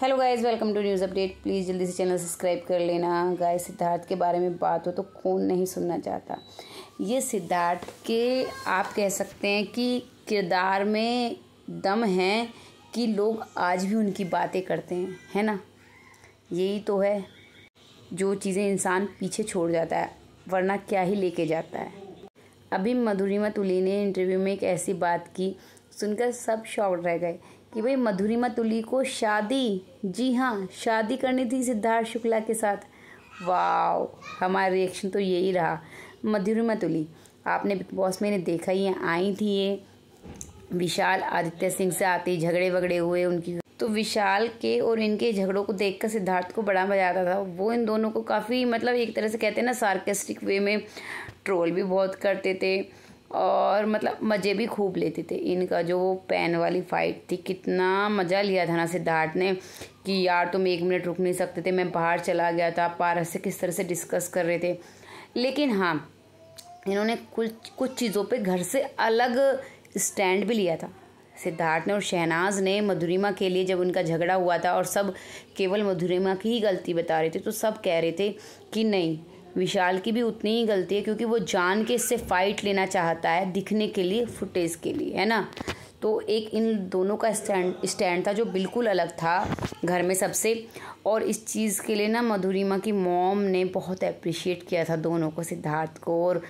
hello guys welcome to news update please जल्दी से channel subscribe कर लेना गाइस सिद्धार्थ के बारे में बात हो तो कौन नहीं सुनना चाहता ये सिद्धार्थ के आप कह सकते हैं कि किरदार में दम है कि लोग आज भी उनकी बातें करते हैं है ना यही तो है जो चीज़ें इंसान पीछे छोड़ जाता है वरना क्या ही लेके जाता है अभी मधुरिमा तुली ने इंटरव्यू में एक ऐसी बात की सुनकर सब शॉक रह गए कि भाई मधुरिमा तुली को शादी जी हाँ शादी करनी थी सिद्धार्थ शुक्ला के साथ वाओ हमारा रिएक्शन तो यही रहा मधुरिमा तुली आपने बिग बॉस में देखा ही है आई थी ये विशाल आदित्य सिंह से आते ही झगड़े वगड़े हुए उनकी तो विशाल के और इनके झगड़ों को देखकर सिद्धार्थ को बड़ा मजा आता था वो इन दोनों को काफ़ी मतलब एक तरह से कहते हैं ना सार्केस्टिक वे में ट्रोल भी बहुत करते थे और मतलब मज़े भी खूब लेते थे इनका जो पेन वाली फ़ाइट थी कितना मज़ा लिया था ना सिद्धार्थ ने कि यार तुम एक मिनट रुक नहीं सकते थे मैं बाहर चला गया था पारस से किस तरह से डिस्कस कर रहे थे लेकिन हाँ इन्होंने कुछ कुछ चीज़ों पे घर से अलग स्टैंड भी लिया था सिद्धार्थ ने और शहनाज ने मधुरिमा के लिए जब उनका झगड़ा हुआ था और सब केवल मधुरिमा की ही गलती बता रहे थे तो सब कह रहे थे कि नहीं विशाल की भी उतनी ही गलती है क्योंकि वो जान के इससे फाइट लेना चाहता है दिखने के लिए फुटेज के लिए है ना तो एक इन दोनों का स्टैंड स्टैंड था जो बिल्कुल अलग था घर में सबसे और इस चीज़ के लिए ना मधुरिमा की मॉम ने बहुत अप्रिशिएट किया था दोनों को सिद्धार्थ को और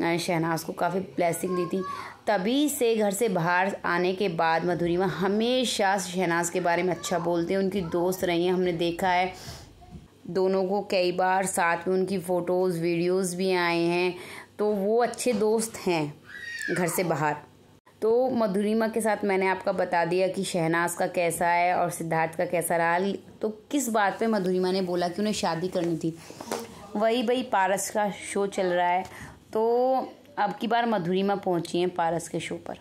शहनाज को काफ़ी ब्लेसिंग दी थी तभी से घर से बाहर आने के बाद मधुरिमा हमेशा शहनाज के बारे में अच्छा बोलते हैं उनकी दोस्त रही हैं हमने देखा है दोनों को कई बार साथ में उनकी फ़ोटोज़ वीडियोज़ भी आए हैं तो वो अच्छे दोस्त हैं घर से बाहर तो मधुरिमा के साथ मैंने आपका बता दिया कि शहनाज का कैसा है और सिद्धार्थ का कैसा रहा तो किस बात पे मधुरिमा ने बोला कि उन्हें शादी करनी थी वही भाई पारस का शो चल रहा है तो अब की बार मधुरिमा पहुंची हैं पारस के शो पर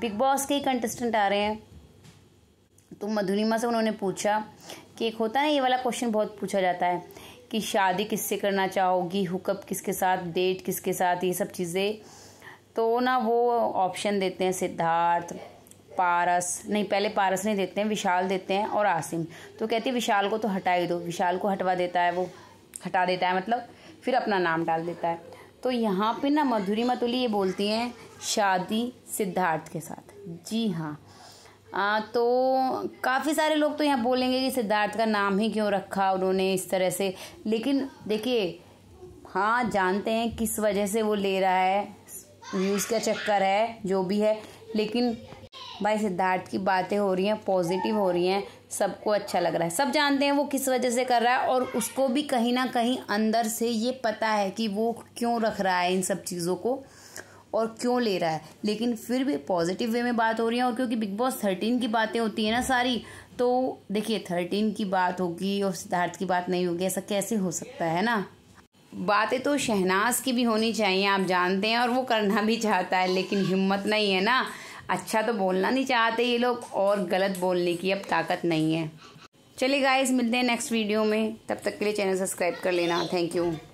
बिग बॉस के ही कंटेस्टेंट आ रहे हैं तो मधुरिमा से उन्होंने पूछा कि एक होता है ये वाला क्वेश्चन बहुत पूछा जाता है कि शादी किससे करना चाहोगी हुकअप किसके साथ डेट किसके साथ ये सब चीज़ें तो ना वो ऑप्शन देते हैं सिद्धार्थ पारस नहीं पहले पारस नहीं देते हैं विशाल देते हैं और आसिम तो कहती है विशाल को तो हटा ही दो विशाल को हटवा देता है वो हटा देता है मतलब फिर अपना नाम डाल देता है तो यहाँ पे ना मधुरी मतुली ये बोलती हैं शादी सिद्धार्थ के साथ जी हाँ आ, तो काफ़ी सारे लोग तो यहाँ बोलेंगे कि सिद्धार्थ का नाम ही क्यों रखा उन्होंने इस तरह से लेकिन देखिए हाँ जानते हैं किस वजह से वो ले रहा है व्यूज़ का चक्कर है जो भी है लेकिन भाई सिद्धार्थ की बातें हो रही हैं पॉजिटिव हो रही हैं सबको अच्छा लग रहा है सब जानते हैं वो किस वजह से कर रहा है और उसको भी कहीं ना कहीं अंदर से ये पता है कि वो क्यों रख रहा है इन सब चीज़ों को और क्यों ले रहा है लेकिन फिर भी पॉजिटिव वे में बात हो रही है और क्योंकि बिग बॉस थर्टीन की बातें होती है ना सारी तो देखिए थर्टीन की बात होगी और सिद्धार्थ की बात नहीं होगी ऐसा कैसे हो सकता है ना बातें तो शहनाज की भी होनी चाहिए आप जानते हैं और वो करना भी चाहता है लेकिन हिम्मत नहीं है ना अच्छा तो बोलना नहीं चाहते ये लोग और गलत बोलने की अब ताकत नहीं है चलिए गाइस मिलते हैं नेक्स्ट वीडियो में तब तक के लिए चैनल सब्सक्राइब कर लेना थैंक यू